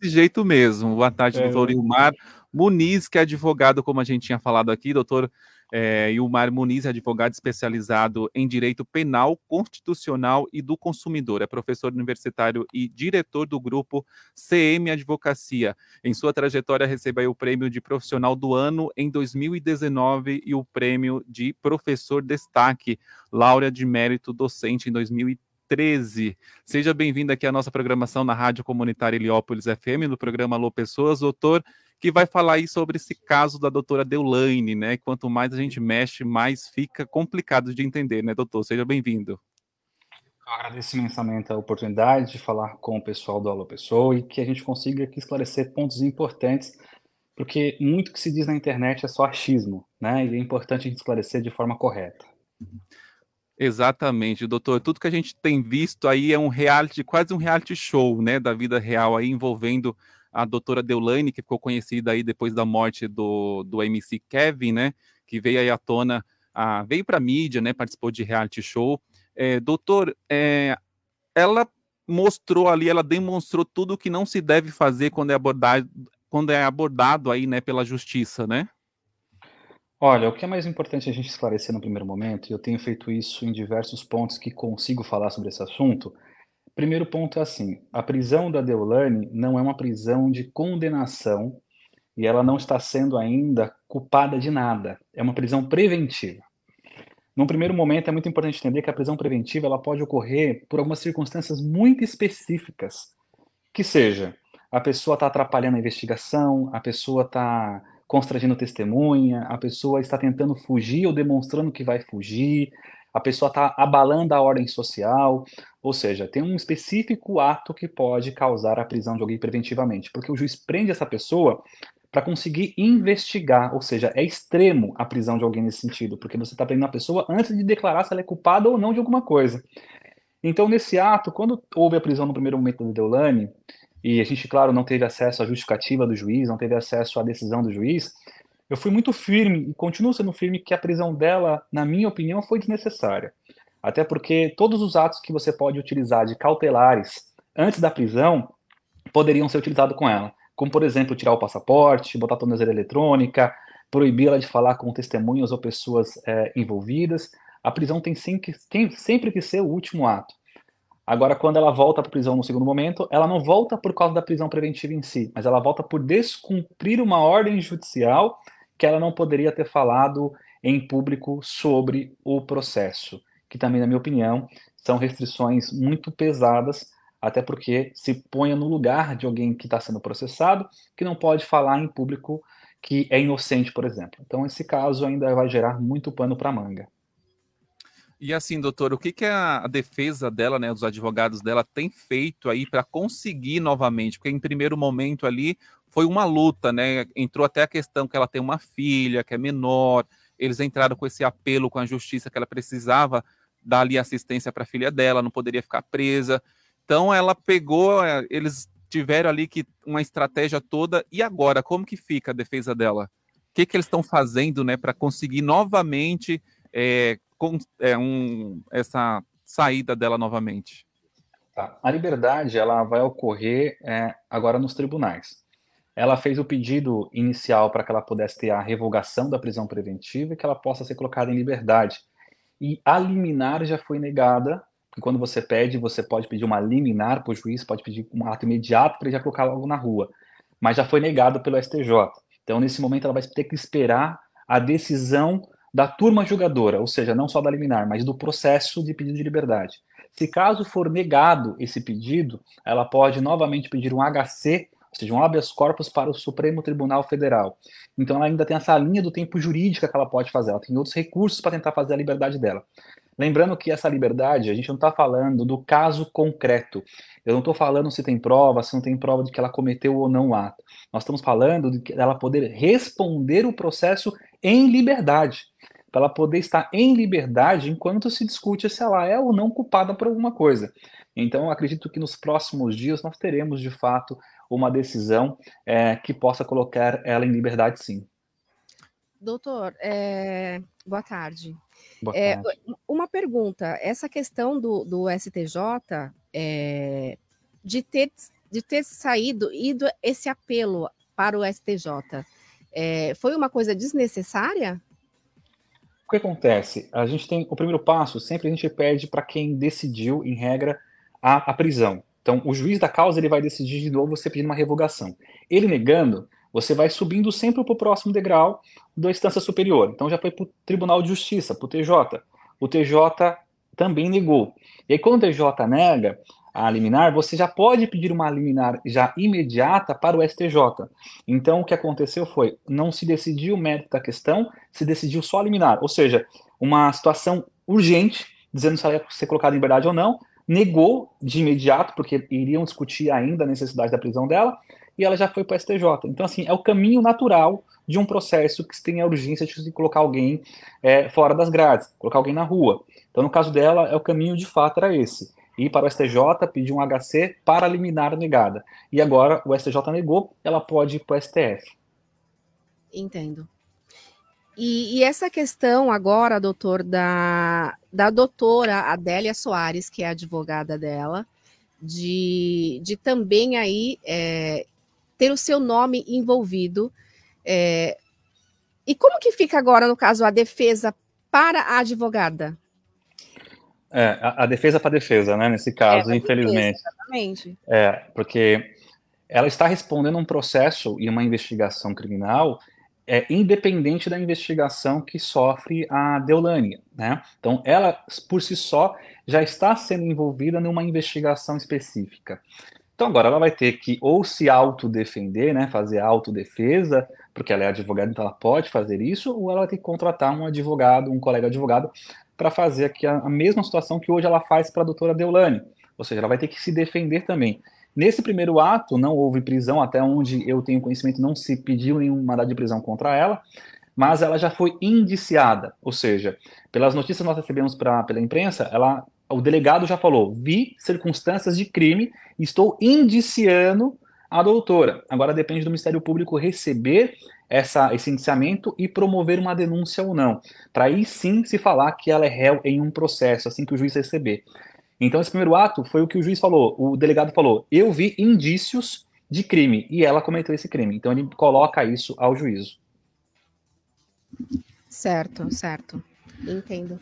desse jeito mesmo. Boa tarde, é, doutor Ilmar Muniz, que é advogado, como a gente tinha falado aqui, doutor é, Ilmar Muniz, advogado especializado em direito penal, constitucional e do consumidor. É professor universitário e diretor do grupo CM Advocacia. Em sua trajetória, recebeu o prêmio de profissional do ano em 2019 e o prêmio de professor destaque, Laura de Mérito Docente, em 2013. 13. Seja bem-vindo aqui à nossa programação na Rádio Comunitária Heliópolis FM, no programa Alô Pessoas, doutor, que vai falar aí sobre esse caso da doutora Deulaine, né? Quanto mais a gente mexe, mais fica complicado de entender, né, doutor? Seja bem-vindo. Eu agradeço imensamente a oportunidade de falar com o pessoal do Alô Pessoa e que a gente consiga aqui esclarecer pontos importantes, porque muito que se diz na internet é só achismo, né? E é importante a gente esclarecer de forma correta. Uhum. Exatamente, doutor. Tudo que a gente tem visto aí é um reality, quase um reality show, né, da vida real aí envolvendo a doutora Deulane, que ficou conhecida aí depois da morte do, do MC Kevin, né, que veio aí à tona, a, veio para mídia, né, participou de reality show. É, doutor, é, ela mostrou ali, ela demonstrou tudo o que não se deve fazer quando é abordado, quando é abordado aí, né, pela justiça, né? Olha, o que é mais importante a gente esclarecer no primeiro momento, e eu tenho feito isso em diversos pontos que consigo falar sobre esse assunto. Primeiro ponto é assim: a prisão da Deolane não é uma prisão de condenação e ela não está sendo ainda culpada de nada. É uma prisão preventiva. Num primeiro momento, é muito importante entender que a prisão preventiva ela pode ocorrer por algumas circunstâncias muito específicas, que seja a pessoa está atrapalhando a investigação, a pessoa está constrangendo testemunha, a pessoa está tentando fugir ou demonstrando que vai fugir, a pessoa está abalando a ordem social, ou seja, tem um específico ato que pode causar a prisão de alguém preventivamente, porque o juiz prende essa pessoa para conseguir investigar, ou seja, é extremo a prisão de alguém nesse sentido, porque você está prendendo a pessoa antes de declarar se ela é culpada ou não de alguma coisa. Então, nesse ato, quando houve a prisão no primeiro momento do Deolane, e a gente, claro, não teve acesso à justificativa do juiz, não teve acesso à decisão do juiz, eu fui muito firme e continuo sendo firme que a prisão dela, na minha opinião, foi desnecessária. Até porque todos os atos que você pode utilizar de cautelares antes da prisão poderiam ser utilizados com ela. Como, por exemplo, tirar o passaporte, botar a tornozeleira eletrônica, proibi-la de falar com testemunhas ou pessoas é, envolvidas. A prisão tem sempre, tem sempre que ser o último ato. Agora, quando ela volta para a prisão no segundo momento, ela não volta por causa da prisão preventiva em si, mas ela volta por descumprir uma ordem judicial que ela não poderia ter falado em público sobre o processo, que também, na minha opinião, são restrições muito pesadas, até porque se ponha no lugar de alguém que está sendo processado, que não pode falar em público que é inocente, por exemplo. Então, esse caso ainda vai gerar muito pano para manga. E assim, doutor, o que, que a defesa dela, né, dos advogados dela, tem feito aí para conseguir novamente? Porque em primeiro momento ali foi uma luta, né? Entrou até a questão que ela tem uma filha, que é menor. Eles entraram com esse apelo com a justiça que ela precisava dar ali assistência para a filha dela, não poderia ficar presa. Então ela pegou, é, eles tiveram ali que uma estratégia toda. E agora, como que fica a defesa dela? O que, que eles estão fazendo, né, para conseguir novamente é, é, um, essa saída dela novamente? Tá. A liberdade ela vai ocorrer é, agora nos tribunais. Ela fez o pedido inicial para que ela pudesse ter a revogação da prisão preventiva e que ela possa ser colocada em liberdade. E a liminar já foi negada, porque quando você pede, você pode pedir uma liminar para o juiz, pode pedir um ato imediato para ele já colocar logo na rua. Mas já foi negado pelo STJ. Então, nesse momento, ela vai ter que esperar a decisão da turma julgadora, ou seja, não só da liminar, mas do processo de pedido de liberdade. Se caso for negado esse pedido, ela pode novamente pedir um HC, ou seja, um habeas corpus para o Supremo Tribunal Federal. Então ela ainda tem essa linha do tempo jurídica que ela pode fazer, ela tem outros recursos para tentar fazer a liberdade dela. Lembrando que essa liberdade, a gente não está falando do caso concreto. Eu não estou falando se tem prova, se não tem prova de que ela cometeu ou não o ato. Nós estamos falando de ela poder responder o processo em liberdade. Para ela poder estar em liberdade enquanto se discute se ela é ou não culpada por alguma coisa. Então, acredito que nos próximos dias nós teremos, de fato, uma decisão é, que possa colocar ela em liberdade, sim. Doutor, é... boa tarde. É, uma pergunta: essa questão do, do STJ é, de, ter, de ter saído, ido esse apelo para o STJ, é, foi uma coisa desnecessária? O que acontece? A gente tem o primeiro passo, sempre a gente pede para quem decidiu, em regra, a, a prisão. Então, o juiz da causa ele vai decidir de novo você pedindo uma revogação. Ele negando, você vai subindo sempre para o próximo degrau da instância superior. Então já foi para o Tribunal de Justiça, para o TJ. O TJ também negou. E aí, quando o TJ nega a liminar, você já pode pedir uma liminar já imediata para o STJ. Então, o que aconteceu foi, não se decidiu o mérito da questão, se decidiu só a liminar. Ou seja, uma situação urgente, dizendo se ela ia ser colocada em verdade ou não, negou de imediato, porque iriam discutir ainda a necessidade da prisão dela, e ela já foi para o STJ. Então, assim, é o caminho natural de um processo que tem a urgência de colocar alguém é, fora das grades, colocar alguém na rua. Então, no caso dela, é o caminho de fato era esse. Ir para o STJ, pedir um HC para liminar a negada. E agora o STJ negou, ela pode ir para o STF. Entendo. E, e, essa questão agora, doutor, da, da doutora Adélia Soares, que é a advogada dela, de, de também aí é, ter o seu nome envolvido. É... E como que fica agora, no caso, a defesa para a advogada? É, a, a defesa para defesa, né, nesse caso, é, infelizmente. Defesa, exatamente. É, porque ela está respondendo um processo e uma investigação criminal é independente da investigação que sofre a Deolane, né? Então, ela por si só já está sendo envolvida numa investigação específica. Então agora ela vai ter que ou se autodefender, né, fazer autodefesa, porque ela é advogada, então ela pode fazer isso, ou ela vai ter que contratar um advogado, um colega advogado, para fazer aqui a, a, mesma situação que hoje ela faz para a doutora Deulane. Ou seja, ela vai ter que se defender também. Nesse primeiro ato, não houve prisão, até onde eu tenho conhecimento, não se pediu nenhum mandado de prisão contra ela, mas ela já foi indiciada, ou seja, pelas notícias que nós recebemos pra, pela imprensa, ela o delegado já falou, vi circunstâncias de crime, estou indiciando a doutora. Agora depende do Ministério Público receber essa, esse indiciamento e promover uma denúncia ou não, para aí sim se falar que ela é réu em um processo, assim que o juiz receber. Então esse primeiro ato foi o que o juiz falou, o delegado falou, eu vi indícios de crime e ela cometeu esse crime. Então ele coloca isso ao juízo. Certo, certo. Entendo.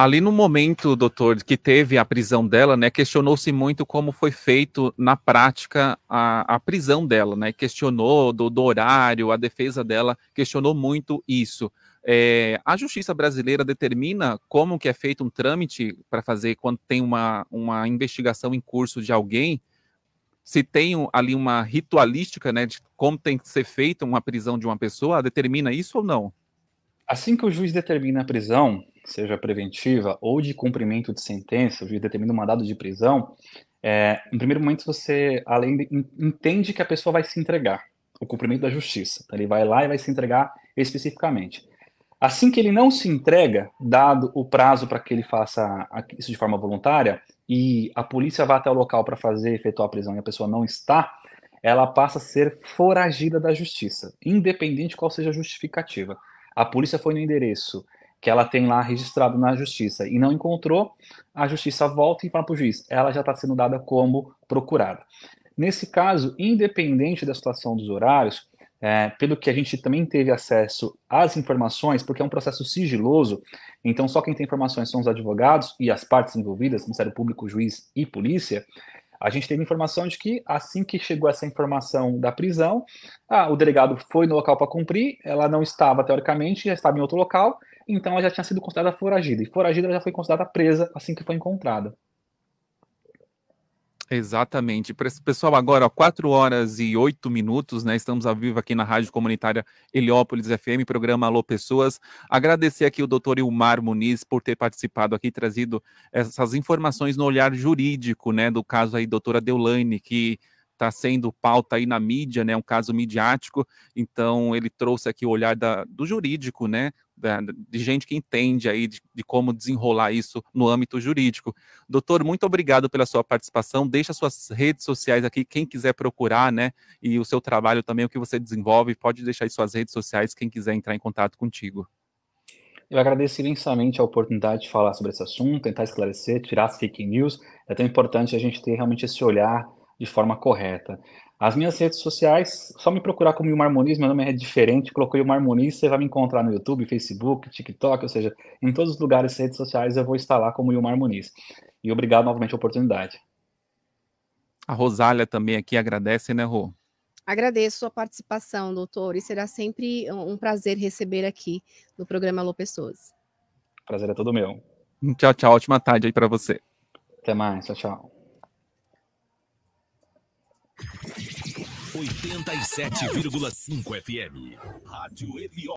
Ali no momento, doutor, que teve a prisão dela, né, questionou-se muito como foi feito na prática a, a prisão dela, né? Questionou do, do, horário, a defesa dela questionou muito isso. É, a justiça brasileira determina como que é feito um trâmite para fazer quando tem uma, uma investigação em curso de alguém, se tem ali uma ritualística, né, de como tem que ser feita uma prisão de uma pessoa, determina isso ou não? Assim que o juiz determina a prisão, seja preventiva ou de cumprimento de sentença, o juiz determina um mandado de prisão, é, primeiro momento você além de, entende que a pessoa vai se entregar, o cumprimento da justiça. Então, ele vai lá e vai se entregar especificamente. Assim que ele não se entrega, dado o prazo para que ele faça isso de forma voluntária, e a polícia vá até o local para fazer efetuar a prisão e a pessoa não está, ela passa a ser foragida da justiça, independente qual seja a justificativa a polícia foi no endereço que ela tem lá registrado na justiça e não encontrou, a justiça volta e fala para o juiz, ela já está sendo dada como procurada. Nesse caso, independente da situação dos horários, é, pelo que a gente também teve acesso às informações, porque é um processo sigiloso, então só quem tem informações são os advogados e as partes envolvidas, Ministério Público, juiz e polícia. A gente teve informação de que assim que chegou essa informação da prisão, ah, o delegado foi no local para cumprir, ela não estava, teoricamente, já estava em outro local, então ela já tinha sido considerada foragida. E foragida ela já foi considerada presa assim que foi encontrada. Exatamente. Pessoal, agora 4 horas e 8 minutos, né? Estamos ao vivo aqui na Rádio Comunitária Heliópolis FM, programa Alô Pessoas. Agradecer aqui o doutor Ilmar Muniz por ter participado aqui, trazido essas informações no olhar jurídico, né? Do caso aí, doutora Deulane, que está sendo pauta aí na mídia, né? Um caso midiático. Então ele trouxe aqui o olhar da, do jurídico, né? Da, de gente que entende aí de, de, como desenrolar isso no âmbito jurídico. Doutor, muito obrigado pela sua participação. Deixa suas redes sociais aqui, quem quiser procurar, né? E o seu trabalho também, o que você desenvolve, pode deixar aí suas redes sociais, quem quiser entrar em contato contigo. Eu agradeço imensamente a oportunidade de falar sobre esse assunto, tentar esclarecer, tirar as fake news. É tão importante a gente ter realmente esse olhar de forma correta. As minhas redes sociais, só me procurar como Ilmar Moniz, meu nome é diferente, coloquei Ilmar Moniz, você vai me encontrar no YouTube, Facebook, TikTok, ou seja, em todos os lugares redes sociais eu vou estar lá como Ilmar Moniz. E obrigado novamente a oportunidade. A Rosália também aqui agradece, né, Rô? Agradeço sua participação, doutor, e será sempre um prazer receber aqui no programa Alô Pessoas. Prazer é todo meu. Tchau, tchau. Ótima tarde aí para você. Até mais. Tchau, tchau. 87,5 FM. Rádio Elió.